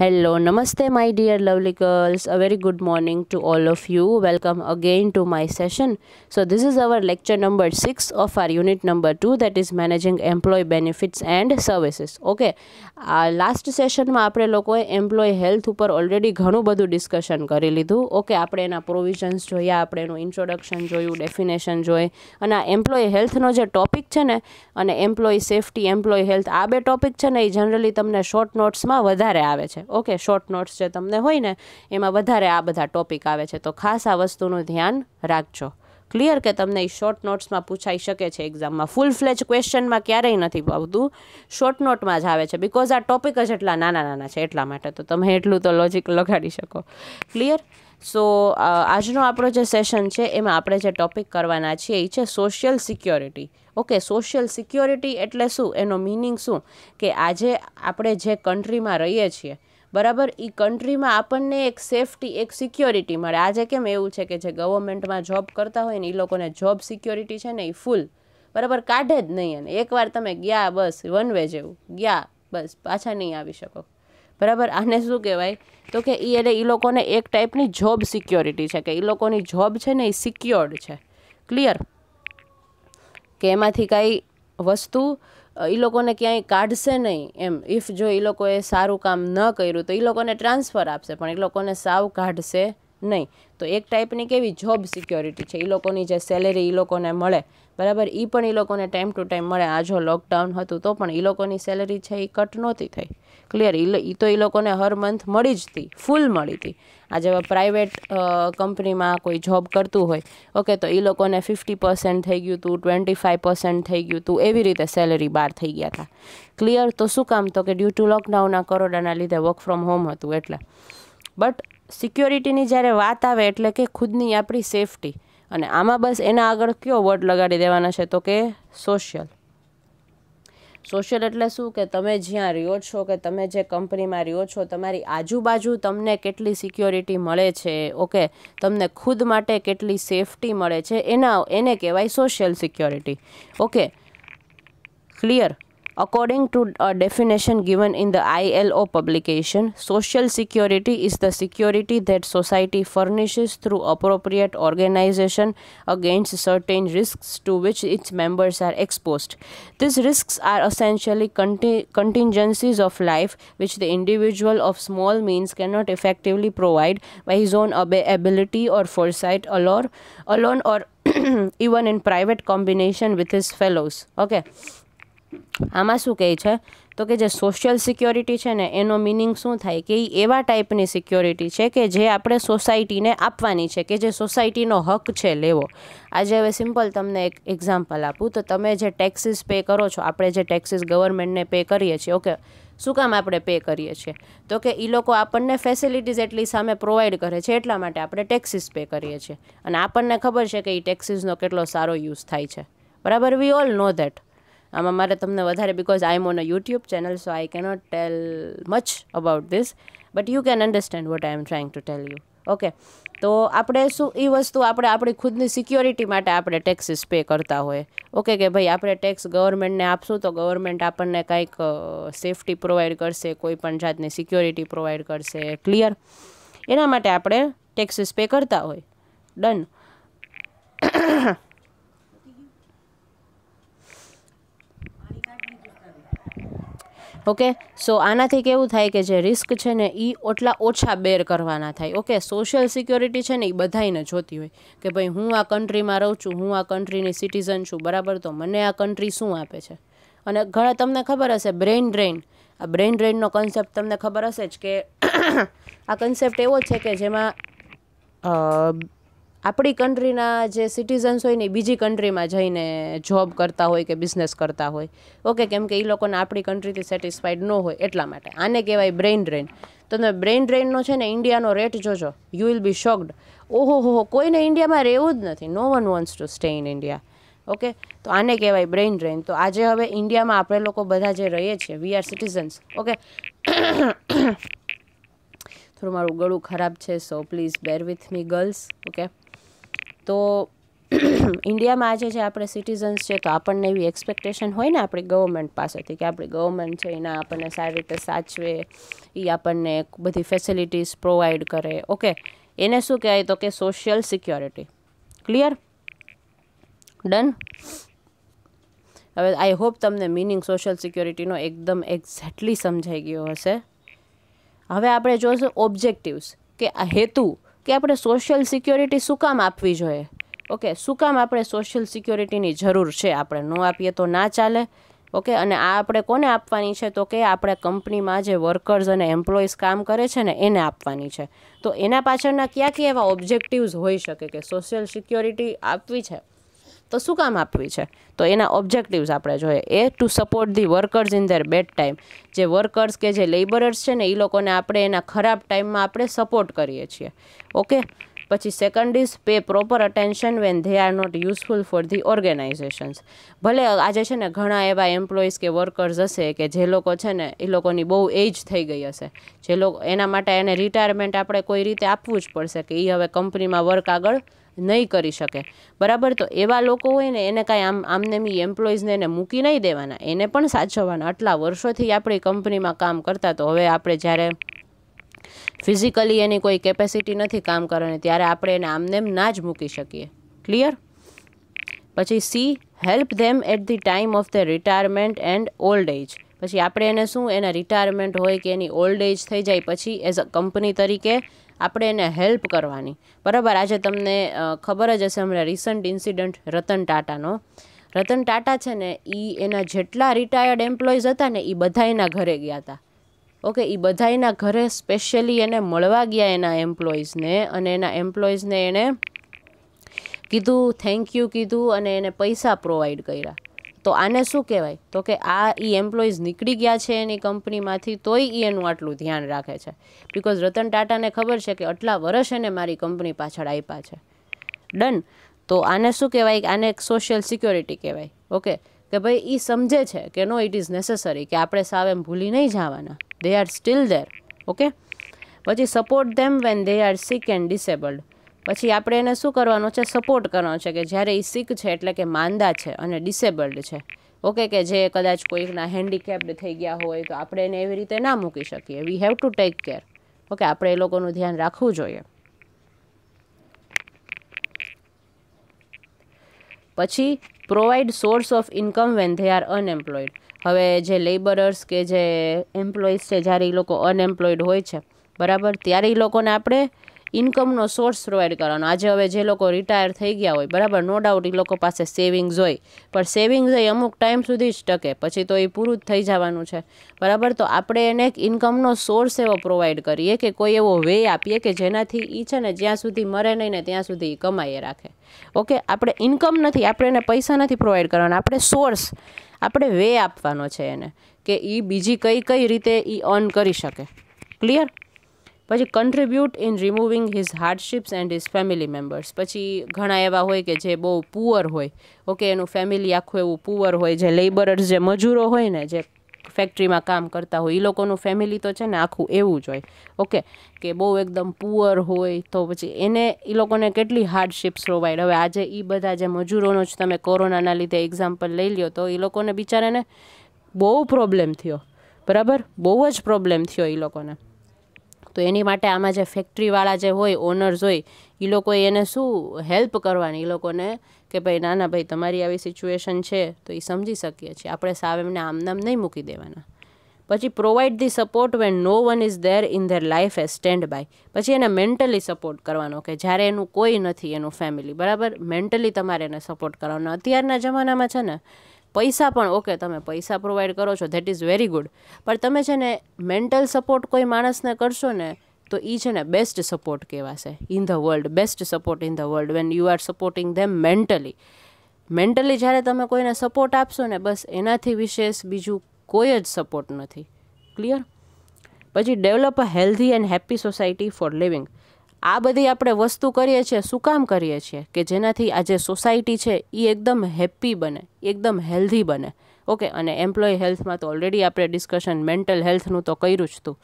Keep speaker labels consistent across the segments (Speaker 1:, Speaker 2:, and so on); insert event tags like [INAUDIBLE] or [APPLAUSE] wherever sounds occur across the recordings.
Speaker 1: Hello નમસ્તે my dear lovely girls a very good morning to all of you welcome again to my session so this is our lecture number 6 of our unit number 2 that is managing employee benefits and services okay આ last સેશનમાં આપણે લોકોએ employ health ઉપર already ઘણું બધું discussion કરી લીધું okay આપણે એના પ્રોવિઝન્સ જોયા આપણે એનું ઇન્ટ્રોડક્શન જોયું ડેફિનેશન જોઈ અને આ એમ્પ્લોય હેલ્થનો જે ટોપિક છે ને અને એમ્પ્લોય સેફટી એમ્પ્લોય હેલ્થ આ બે ટોપિક છે ને એ જનરલી તમને શોર્ટ નોટ્સમાં વધારે આવે છે ઓકે શોર્ટ નોટ્સ જે તમને હોય ને એમાં વધારે આ બધા ટોપિક આવે છે તો ખાસ આ વસ્તુનું ધ્યાન રાખજો ક્લિયર કે તમને એ શોર્ટ નોટ્સમાં પૂછાઈ શકે છે એક્ઝામમાં ફૂલ ફ્લેજ ક્વેશ્ચનમાં ક્યારેય નથી આવતું શોર્ટ નોટમાં જ આવે છે બિકોઝ આ ટોપિક જ એટલા નાના નાના છે એટલા માટે તો તમે એટલું તો લોજિક લગાડી શકો ક્લિયર સો uh, આજનો આપણો જે સેશન છે એમાં આપણે જે ટૉપિક કરવાના છીએ એ છે social security okay social security એટલે શું એનો મિનિંગ શું કે આજે આપણે જે કન્ટ્રીમાં રહીએ છીએ બરાબર એ કન્ટ્રીમાં આપણને એક સેફટી એક સિક્યોરિટી મળે આજે કેમ એવું છે કે જે ગવર્મેન્ટમાં જોબ કરતા હોય ને એ લોકોને જોબ સિક્યોરિટી છે ને એ ફૂલ બરાબર કાઢે જ નહીં અને એકવાર તમે ગયા બસ વન વે જેવું ગયા બસ પાછા નહીં આવી શકો બરાબર આને શું કહેવાય તો કે એ એટલે એ લોકોને એક ટાઈપની જોબ સિક્યોરિટી છે કે એ લોકોની જોબ છે ને એ સિક્યોર્ડ છે ક્લિયર કે એમાંથી કાંઈ વસ્તુ એ લોકોને ક્યાંય કાઢશે નહીં એમ ઇફ જો એ લોકોએ સારું કામ ન કર્યું તો એ લોકોને ટ્રાન્સફર આપશે પણ એ લોકોને સાવ કાઢશે નહીં તો એક ટાઈપની કેવી જોબ સિક્યોરિટી છે એ લોકોની જે સેલેરી એ લોકોને મળે બરાબર એ પણ એ લોકોને ટાઈમ ટુ ટાઈમ મળે આ જો લોકડાઉન હતું તો પણ એ લોકોની સેલેરી છે એ કટ નહોતી થઈ ક્લિયર એ તો એ લોકોને હર મંથ મળી જ હતી ફૂલ મળી હતી આ જેવા પ્રાઇવેટ કંપનીમાં કોઈ જોબ કરતું હોય ઓકે તો એ લોકોને ફિફ્ટી પર્સન્ટ થઈ ગયું હતું ટ્વેન્ટી ફાઇવ પર્સન્ટ થઈ ગયું હતું એવી રીતે સેલેરી બહાર થઈ ગયા હતા ક્લિયર તો શું કામ તો કે ડ્યુ ટુ લોકડાઉનના કરોડાના લીધે વર્ક ફ્રોમ હોમ હતું એટલે બટ સિક્યોરિટીની જ્યારે વાત આવે એટલે કે ખુદની આપણી સેફટી અને આમાં બસ એના આગળ કયો વર્ડ લગાડી દેવાના છે તો કે સોશિયલ સોશિયલ એટલે શું કે તમે જ્યાં રહ્યો છો કે તમે જે કંપનીમાં રહ્યો છો તમારી આજુબાજુ તમને કેટલી સિક્યોરિટી મળે છે ઓકે તમને ખુદ માટે કેટલી સેફટી મળે છે એના એને કહેવાય social security okay clear According to a definition given in the ILO publication, social security is the security that society furnishes through appropriate organization against certain risks to which its members are exposed. These risks are essentially conti contingencies of life which the individual of small means cannot effectively provide by his own ability or foresight alone or [CLEARS THROAT] even in private combination with his fellows. Okay. આમાં શું કહે છે તો કે જે social security છે ને એનો મિનિંગ શું થાય કે એ એવા ટાઈપની સિક્યોરિટી છે કે જે આપણે સોસાયટીને આપવાની છે કે જે સોસાયટીનો હક છે લેવો આજે હવે સિમ્પલ તમને એક એક્ઝામ્પલ આપું તો તમે જે ટેક્સીસ પે કરો છો આપણે જે ટેક્સીસ ગવર્મેન્ટને પે કરીએ છીએ ઓકે શું કામ આપણે પે કરીએ છીએ તો કે એ લોકો આપણને ફેસિલિટીઝ એટલી સામે પ્રોવાઈડ કરે છે એટલા માટે આપણે ટેક્સીસ પે કરીએ છીએ અને આપણને ખબર છે કે એ ટેક્સીસનો કેટલો સારો યુઝ થાય છે બરાબર વી ઓલ નો ધેટ આમાં મારે તમને વધારે because I am on a YouTube channel so I cannot tell much about this but you can understand what I am trying to tell you okay તો આપણે શું એ વસ્તુ આપણે આપણી ખુદની સિક્યોરિટી માટે આપણે ટેક્સીસ પે કરતા હોય ઓકે કે ભાઈ આપણે ટેક્સ ગવર્મેન્ટને આપશું તો ગવર્મેન્ટ આપણને કંઈક સેફટી પ્રોવાઈડ કરશે કોઈ પણ જાતની સિક્યોરિટી પ્રોવાઈડ કરશે ક્લિયર એના માટે આપણે ટેક્સીસ પે કરતા હોય ડન ઓકે સો આનાથી કેવું થાય કે જે રિસ્ક છે ને એ ઓટલા ઓછા બેર કરવાના થાય ઓકે સોશિયલ સિક્યોરિટી છે ને એ બધાને જોતી હોય કે ભાઈ હું આ કન્ટ્રીમાં રહું છું હું આ કન્ટ્રીની સિટીઝન છું બરાબર તો મને આ કન્ટ્રી શું આપે છે અને ઘણા તમને ખબર હશે બ્રેઇન ડ્રેઇન આ બ્રેઇન ડ્રેઇનનો કન્સેપ્ટ તમને ખબર હશે જ કે [COUGHS] આ કન્સેપ્ટ એવો છે કે જેમાં આપણી કન્ટ્રીના જે સિટીઝન્સ હોય ને એ બીજી કન્ટ્રીમાં જઈને જોબ કરતા હોય કે બિઝનેસ કરતા હોય ઓકે કેમ કે એ લોકોને આપણી કન્ટ્રીથી સેટિસ્ફાઈડ ન હોય એટલા માટે આને કહેવાય બ્રેઇન ડ્રેન તો તમે બ્રેઇન ડ્રેનનો છે ને ઇન્ડિયાનો રેટ જોજો યુ વિલ બી શોક્ડ ઓહો હો કોઈને ઇન્ડિયામાં રહેવું જ નથી no one wants to stay in India okay તો આને કહેવાય બ્રેઇન ડ્રેન તો આજે હવે ઇન્ડિયામાં આપણે લોકો બધા જે રહીએ છીએ વી આર સિટીઝન્સ ઓકે થોડું મારું ગળું ખરાબ છે so please bear with me girls okay તો [CLEARS THROAT] ઇન્ડિયામાં આજે જે આપણે સિટીઝન્સ છે તો આપણને એવી એક્સપેક્ટેશન હોય ને આપણી ગવર્મેન્ટ પાસેથી કે આપણી ગવર્મેન્ટ છે એના આપણને સારી રીતે સાચવે એ આપણને બધી ફેસિલિટીઝ પ્રોવાઈડ કરે ઓકે એને શું કહેવાય તો કે સોશિયલ સિક્યોરિટી ક્લિયર ડન હવે આઈ હોપ તમને મિનિંગ સોશિયલ સિક્યોરિટીનો એકદમ એક્ઝેક્ટલી સમજાઈ ગયો હશે હવે આપણે જોઈશું ઓબ્જેક્ટિવ્સ કે આ હેતુ કે આપણે સોશિયલ સિક્યોરિટી શું કામ આપવી જોઈએ ઓકે શું કામ આપણે સોશિયલ સિક્યોરિટીની જરૂર છે આપણે ન આપીએ તો ના ચાલે ઓકે અને આ આપણે કોને આપવાની છે તો કે આપણે કંપનીમાં જે વર્કર્સ અને એમ્પ્લોઈઝ કામ કરે છે ને એને આપવાની છે તો એના પાછળના ક્યાં ક્યાં એવા ઓબ્જેક્ટિવ્સ હોઈ શકે કે સોશિયલ સિક્યોરિટી આપવી છે તો શું કામ આપવી છે તો એના ઓબ્જેક્ટિવ્સ આપણે જોઈએ એ to support the workers in their bad time જે વર્કર્સ કે જે લેબરર્સ છે ને એ લોકોને આપણે એના ખરાબ ટાઈમમાં આપણે સપોર્ટ કરીએ છીએ ઓકે પછી second is pay proper attention when they are not useful for the organisations ભલે આજે છે ને ઘણા એવા એમ્પ્લોઈઝ કે વર્કર્સ હશે કે જે લોકો છે ને એ લોકોની બહુ એજ થઈ ગઈ હશે જે લોકો એના માટે એને રિટાયરમેન્ટ આપણે કોઈ રીતે આપવું જ પડશે કે એ હવે કંપનીમાં વર્ક આગળ નહીં કરી શકે બરાબર તો એવા લોકો હોય ને એને કાંઈ આમ આમને મી એમ્પ્લોઈઝને એને મૂકી નહીં દેવાના એને પણ સાચવવાના આટલા વર્ષોથી આપણી કંપનીમાં કામ કરતા તો હવે આપણે જ્યારે ફિઝિકલી એની કોઈ કેપેસિટી નથી કામ કરવાની ત્યારે આપણે એને આમનેમ ના જ મૂકી શકીએ ક્લિયર પછી C help them at the time of the retirement and old age પછી આપણે એને શું એના રિટાયરમેન્ટ હોય કે એની ઓલ્ડ એજ થઈ જાય પછી એઝ અ કંપની તરીકે આપણે એને હેલ્પ કરવાની બરાબર આજે તમને ખબર જ હશે હમણાં રિસન્ટ ઇન્સિડન્ટ રતન ટાટાનો રતન ટાટા છે ને એ એના જેટલા રિટાયર્ડ એમ્પ્લોઈઝ હતા ને એ બધા એના ઘરે ગયા હતા ઓકે એ બધા એના ઘરે સ્પેશિયલી એને મળવા ગયા એના એમ્પ્લોઈઝને અને એના એમ્પ્લોઈઝને એણે કીધું થેન્ક યુ કીધું અને એને પૈસા પ્રોવાઈડ કર્યા તો આને શું કહેવાય તો કે આ એ એમ્પ્લોઈઝ નીકળી ગયા છે એની કંપનીમાંથી તોય એ એનું આટલું ધ્યાન રાખે છે બિકોઝ રતન ટાટાને ખબર છે કે આટલા વર્ષ એને મારી કંપની પાછળ આપ્યા છે ડન તો આને શું કહેવાય આને એક સોશિયલ સિક્યોરિટી કહેવાય ઓકે કે ભાઈ એ સમજે છે કે નો ઇટ ઇઝ નેસેસરી કે આપણે સાવ એમ ભૂલી નહીં જવાના they are still there okay પછી support them when they are sick and disabled પછી આપણે એને શું કરવાનો છે સપોર્ટ કરવાનો છે કે જ્યારે એ સિક છે એટલે કે માંદા છે અને ડિસેબલ્ડ છે ઓકે કે જે કદાચ કોઈકના હેન્ડીકેપ્ડ થઈ ગયા હોય તો આપણે એને એવી રીતે ના મૂકી શકીએ we have to take care okay આપણે એ લોકોનું ધ્યાન રાખવું જોઈએ પછી provide source of income when they are unemployed હવે જે લેબરર્સ કે જે એમ્પ્લોઈઝ છે જ્યારે એ લોકો અનએમ્પ્લોયડ હોય છે બરાબર ત્યારે એ લોકોને આપણે ઇન્કમનો સોર્સ પ્રોવાઈડ કરવાનો આજે હવે જે લોકો રિટાયર થઈ ગયા હોય બરાબર નો ડાઉટ એ લોકો પાસે સેવિંગ્સ હોય પણ સેવિંગ્સ એ અમુક ટાઈમ સુધી જ ટકે પછી તો એ પૂરું જ થઈ જવાનું છે બરાબર તો આપણે એને એક ઇન્કમનો સોર્સ એવો પ્રોવાઈડ કરીએ કે કોઈ એવો વે આપીએ કે જેનાથી એ છે ને જ્યાં સુધી મરે નહીં ને ત્યાં સુધી એ કમાઈએ રાખે ઓકે આપણે ઇન્કમ નથી આપણે એને પૈસા નથી પ્રોવાઈડ કરવાના આપણે સોર્સ આપણે વે આપવાનો છે એને કે એ બીજી કઈ કઈ રીતે એ અર્ન કરી શકે ક્લિયર પછી contribute in removing his hardships and his family members પછી ઘણા એવા હોય કે જે બહુ પુઅર હોય ઓકે એનું ફેમિલી આખું એવું પુઅર હોય જે લેબરર્સ જે મજૂરો હોય ને જે ફેક્ટરીમાં કામ કરતા હોય એ લોકોનું ફેમિલી તો છે ને આખું એવું જ હોય ઓકે કે બહુ એકદમ પુઅર હોય તો પછી એને એ લોકોને કેટલી હાર્ડશિપ્સ પ્રોવાઈડ હવે આજે એ બધા જે મજૂરોનો જ તમે કોરોનાના લીધે એક્ઝામ્પલ લઈ લ્યો તો એ લોકોને બિચારાને બહુ પ્રોબ્લેમ થયો બરાબર બહુ જ પ્રોબ્લેમ થયો એ લોકોને તો એની માટે આમાં જે ફેક્ટરીવાળા જે હોય ઓનર્સ હોય એ લોકોએ એને શું હેલ્પ કરવાની એ લોકોને કે ભાઈ ના ના ભાઈ તમારી આવી સિચ્યુએશન છે તો એ સમજી શકીએ છીએ આપણે સાવ એમને આમનામ નહીં મૂકી દેવાના પછી provide the support when no one is there in their life a standby પછી એને મેન્ટલી સપોર્ટ કરવાનો કે જ્યારે એનું કોઈ નથી એનું ફેમિલી બરાબર મેન્ટલી તમારે એને સપોર્ટ કરવાનો અત્યારના જમાનામાં છે ને પૈસા પણ ઓકે તમે પૈસા પ્રોવાઈડ કરો છો ધેટ ઇઝ વેરી ગુડ પણ તમે છે ને મેન્ટલ સપોર્ટ કોઈ માણસને કરશો ને તો એ છે ને બેસ્ટ સપોર્ટ કહેવાશે in the world best support in the world when you are supporting them mentally mentally જ્યારે તમે કોઈને સપોર્ટ આપશો ને બસ એનાથી વિશેષ બીજું કોઈ જ સપોર્ટ નથી ક્લિયર પછી develop a healthy and happy society for living આ બધી આપણે વસ્તુ કરીએ છીએ શું કામ કરીએ છીએ કે જેનાથી આ જે સોસાયટી છે એ એકદમ હેપી બને એકદમ હેલ્ધી બને ઓકે અને એમ્પ્લોય હેલ્થમાં તો ઓલરેડી આપણે ડિસ્કશન મેન્ટલ હેલ્થનું તો કર્યું જ હતું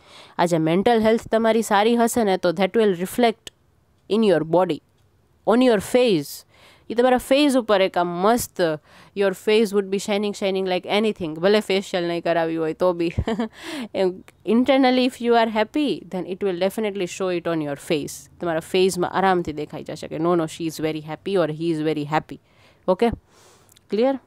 Speaker 1: આજે મેન્ટલ હેલ્થ તમારી સારી હશે ને તો that will reflect in your body on your face એ તમારા ફેસ ઉપર એક આમ મસ્ત your face would be shining shining like anything ભલે ફેશિયલ નહીં કરાવ્યું હોય તો be internally if you are happy then it will definitely show it on your face તમારા ફેસમાં આરામથી દેખાઈ જશે કે no no she is very happy or he is very happy okay clear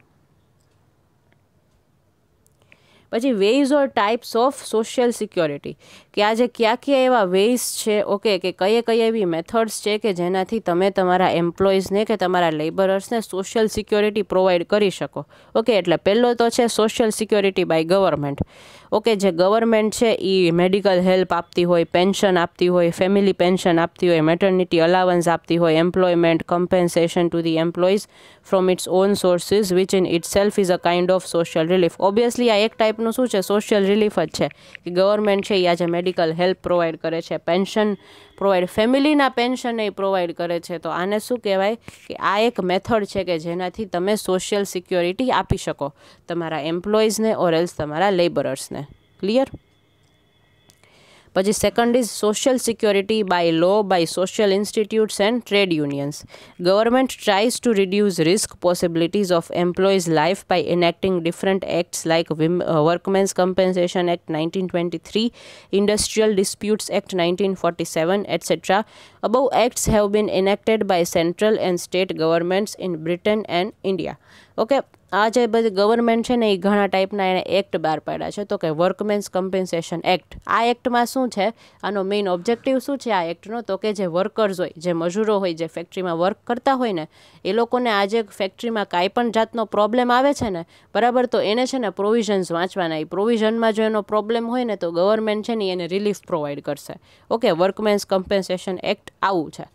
Speaker 1: પછી વેઇઝ ઓર ટાઈપ્સ ઓફ સોશિયલ સિક્યોરિટી કે આજે કયા કયા એવા વેઇઝ છે ઓકે કે કઈ કઈ એવી મેથડ્સ છે કે જેનાથી તમે તમારા એમ્પ્લોઈઝને કે તમારા લેબરર્સને સોશિયલ સિક્યોરિટી પ્રોવાઈડ કરી શકો ઓકે એટલે પહેલો તો છે social security by government okay જે ગવર્મેન્ટ છે એ મેડિકલ હેલ્પ આપતી હોય પેન્શન આપતી હોય ફેમિલી પેન્શન આપતી હોય મેટર્નિટી અલાવન્સ આપતી હોય employment compensation to the employees from its own sources which in itself is a kind of social relief obviously આ એક ટાઈપનું શું છે સોશિયલ રિલીફ જ છે કે ગવર્મેન્ટ છે એ આજે મેડિકલ હેલ્પ પ્રોવાઈડ કરે છે પેન્શન પ્રોવાઈડ ફેમિલીના પેન્શન એ પ્રોવાઈડ કરે છે તો આને શું કહેવાય કે આ એક મેથડ છે કે જેનાથી તમે સોશિયલ સિક્યોરિટી આપી શકો તમારા એમ્પ્લોઈઝને ઓર એલ્સ તમારા લેબરર્સને ક્લિયર પછી second is social security by law by social institutes and trade unions government tries to reduce risk possibilities of employees life by enacting different acts like workmen's compensation act nineteen twenty three industrial disputes act nineteen forty seven etcetera above acts have been enacted by central and state governments in Britain and India okay આ જે બધી government છે ને એ ઘણા ટાઈપના એણે act બહાર પાડ્યા છે તો કે વર્કમેન્સ કમ્પેન્સેશન એક્ટ આ એક્ટમાં શું છે આનો મેઇન ઓબ્જેક્ટિવ શું છે આ એક્ટનો તો કે જે વર્કર્સ હોય જે મજૂરો હોય જે ફેક્ટરીમાં વર્ક કરતા હોય ને એ લોકોને આજે ફેક્ટરીમાં કાંઈ પણ જાતનો પ્રોબ્લેમ આવે છે ને બરાબર તો એને છે ને પ્રોવિઝન્સ વાંચવાના એ પ્રોવિઝનમાં જો એનો પ્રોબ્લેમ હોય ને તો ગવર્મેન્ટ છે ને એને રિલીફ પ્રોવાઈડ કરશે ઓકે વર્કમેન્સ કમ્પેન્સેશન એક્ટ આવું છે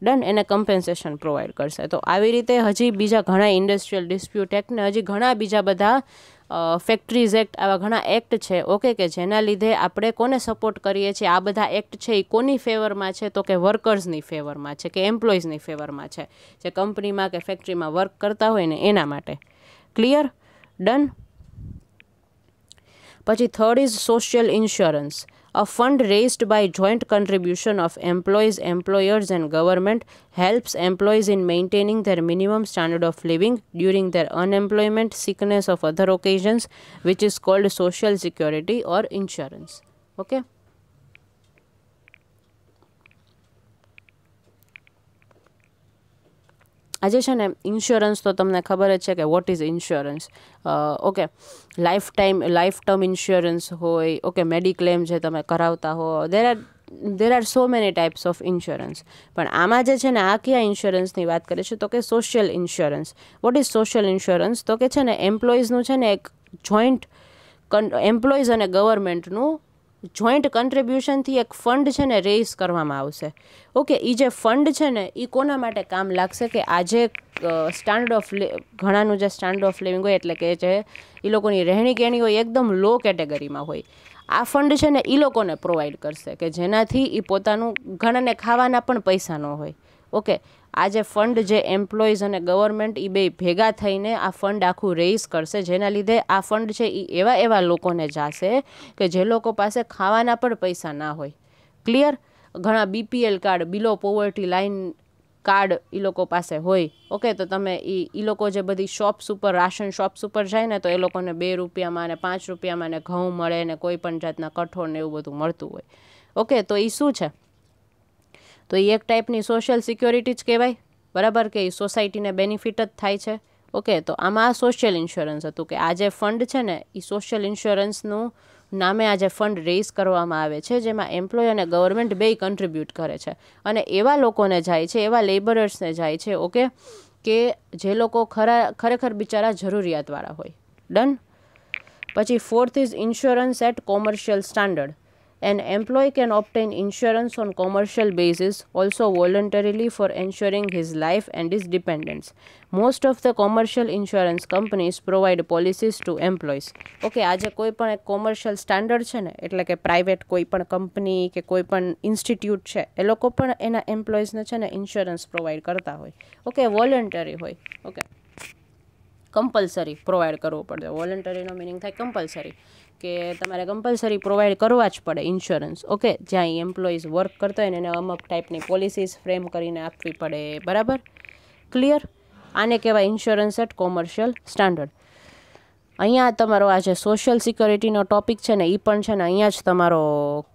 Speaker 1: ડન એને કમ્પેન્સેશન પ્રોવાઈડ કરશે તો આવી રીતે હજી બીજા ઘણા ઇન્ડસ્ટ્રીયલ ડિસ્પ્યુટ ને હજી ઘણા બીજા બધા ફેક્ટરીઝ એક્ટ આવા ઘણા એક્ટ છે ઓકે કે જેના લીધે આપણે કોને સપોર્ટ કરીએ છીએ આ બધા એક્ટ છે એ કોની ફેવરમાં છે તો કે વર્કર્સની ફેવરમાં છે કે એમ્પ્લોઈઝની ફેવરમાં છે જે કંપનીમાં કે ફેક્ટરીમાં વર્ક કરતા હોય ને એના માટે ક્લિયર ડન પછી third is social insurance A fund raised by joint contribution of employees, employers and government helps employees in maintaining their minimum standard of living during their unemployment, sickness or other occasions which is called social security or insurance. Okay. આજે છે ને insurance તો તમને ખબર જ છે કે what is insurance okay lifetime life term insurance હોય ઓકે મેડિક્લેમ જે તમે કરાવતા હો there are there are so many types of insurance પણ આમાં જે છે ને આ કયા ઇન્સ્યોરન્સની વાત કરે છે તો કે social insurance what is social insurance તો કે છે ને એમ્પ્લોઈઝનું છે ને એક જોઈન્ટ એમ્પ્લોઈઝ અને ગવર્મેન્ટનું જોઈન્ટ કન્ટ્રીબ્યુશનથી એક ફંડ છે ને રેઇઝ કરવામાં આવશે ઓકે એ જે ફંડ છે ને એ કોના માટે કામ લાગશે કે આજે સ્ટાન્ડર્ડ ઓફ ઘણાનું જે સ્ટાન્ડર્ડ ઓફ લિવિંગ હોય એટલે કે જે એ લોકોની રહેણી કહેણી હોય એકદમ લો કેટેગરીમાં હોય આ ફંડ છે ને એ લોકોને પ્રોવાઈડ કરશે કે જેનાથી એ પોતાનું ઘણાને ખાવાના પણ પૈસા ન હોય ઓકે આજે ફંડ જે એમ્પ્લોઈઝ અને ગવર્મેન્ટ એ બે ભેગા થઈને આ ફંડ આખું રેઇઝ કરશે જેના લીધે આ ફંડ છે એ એવા એવા લોકોને જાશે કે જે લોકો પાસે ખાવાના પણ પૈસા ના હોય ક્લિયર ઘણા BPL card below poverty line card એ લોકો પાસે હોય ઓકે તો તમે એ એ લોકો જે બધી શોપ્સ ઉપર રાશન શોપ્સ ઉપર જાય ને તો એ લોકોને બે રૂપિયામાં ને પાંચ રૂપિયામાં ને ઘઉં મળે ને કોઈ પણ જાતના કઠોળ ને એવું બધું મળતું હોય ઓકે તો એ શું છે તો એ એક ટાઈપની સોશિયલ સિક્યોરિટી જ કહેવાય બરાબર કે એ સોસાયટીને બેનિફિટ જ થાય છે ઓકે તો આમાં આ સોશિયલ ઇન્સ્યોરન્સ હતું કે આ જે ફંડ છે ને એ સોશિયલ ઇન્સ્યોરન્સનું નામે આજે ફંડ રેઇઝ કરવામાં આવે છે જેમાં એમ્પ્લોય અને ગવર્મેન્ટ બે કન્ટ્રીબ્યુટ કરે છે અને એવા લોકોને જાય છે એવા લેબરર્સને જાય છે ઓકે કે જે લોકો ખરા ખરેખર બિચારા જરૂરિયાતવાળા હોય ડન પછી fourth is insurance at commercial standard An employee can obtain insurance on commercial basis also voluntarily for ensuring his life and his dependents. Most of the commercial insurance companies provide policies to employees. Okay, aja koi pan commercial standard chane, it like a private koi pan company, ke koi pan institute che, eloko pan ena employees na chane insurance provide karta hoy. Okay, voluntary hoy. Okay. Compulsory provide કરવો પડશે વોલન્ટરીનો meaning થાય compulsory કે તમારે compulsory provide કરવા જ પડે insurance okay જ્યાં employees work કરતા હોય ને એને અમુક ટાઈપની પોલિસીસ ફ્રેમ કરીને આપવી પડે બરાબર ક્લિયર આને કહેવાય ઇન્સ્યોરન્સ એટ કોમર્શિયલ સ્ટાન્ડર્ડ અહીંયા તમારો આ જે સોશિયલ સિક્યોરિટીનો ટોપિક છે ને એ પણ છે ને અહીંયા જ તમારો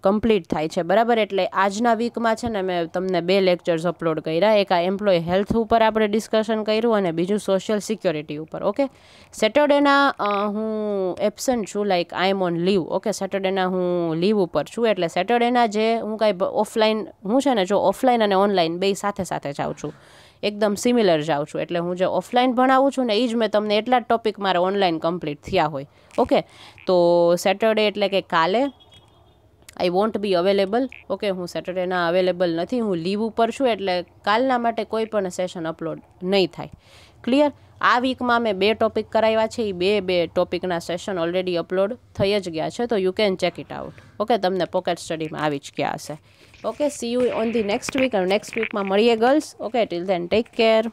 Speaker 1: કમ્પ્લીટ થાય છે બરાબર એટલે આજના વીકમાં છે ને મેં તમને બે લેક્ચર્સ અપલોડ કર્યા એક આ એમ્પ્લોય હેલ્થ ઉપર આપણે ડિસ્કશન કર્યું અને બીજું સોશિયલ સિક્યોરિટી ઉપર ઓકે સેટરડેના હું એબસન્ટ છું like I am on leave okay સેટરડેના હું લીવ ઉપર છું એટલે સેટરડેના જે હું કાંઈ ઓફલાઈન હું છે ને જો ઓફલાઈન અને ઓનલાઈન બે સાથે સાથે જાઉં છું એકદમ સિમિલર જાઉં છું એટલે હું જે ઓફલાઈન ભણાવું છું ને એ જ મેં તમને એટલા જ ટોપિક મારે ઓનલાઈન કમ્પ્લીટ થયા હોય ઓકે તો સેટરડે એટલે કે કાલે I won't be available okay હું સેટરડેના અવેલેબલ નથી હું લીવ ઉપર છું એટલે કાલના માટે કોઈ પણ સેશન અપલોડ નહીં થાય ક્લિયર આ વીકમાં મેં બે ટોપિક કરાવ્યા છે એ બે બે ટોપિકના સેશન ઓલરેડી અપલોડ થઈ જ ગયા છે તો you can check it out okay તમને પોકેટ સ્ટડીમાં આવી જ ગયા હશે okay see you on the next week અને નેક્સ્ટ વીકમાં મળીએ girls okay till then take care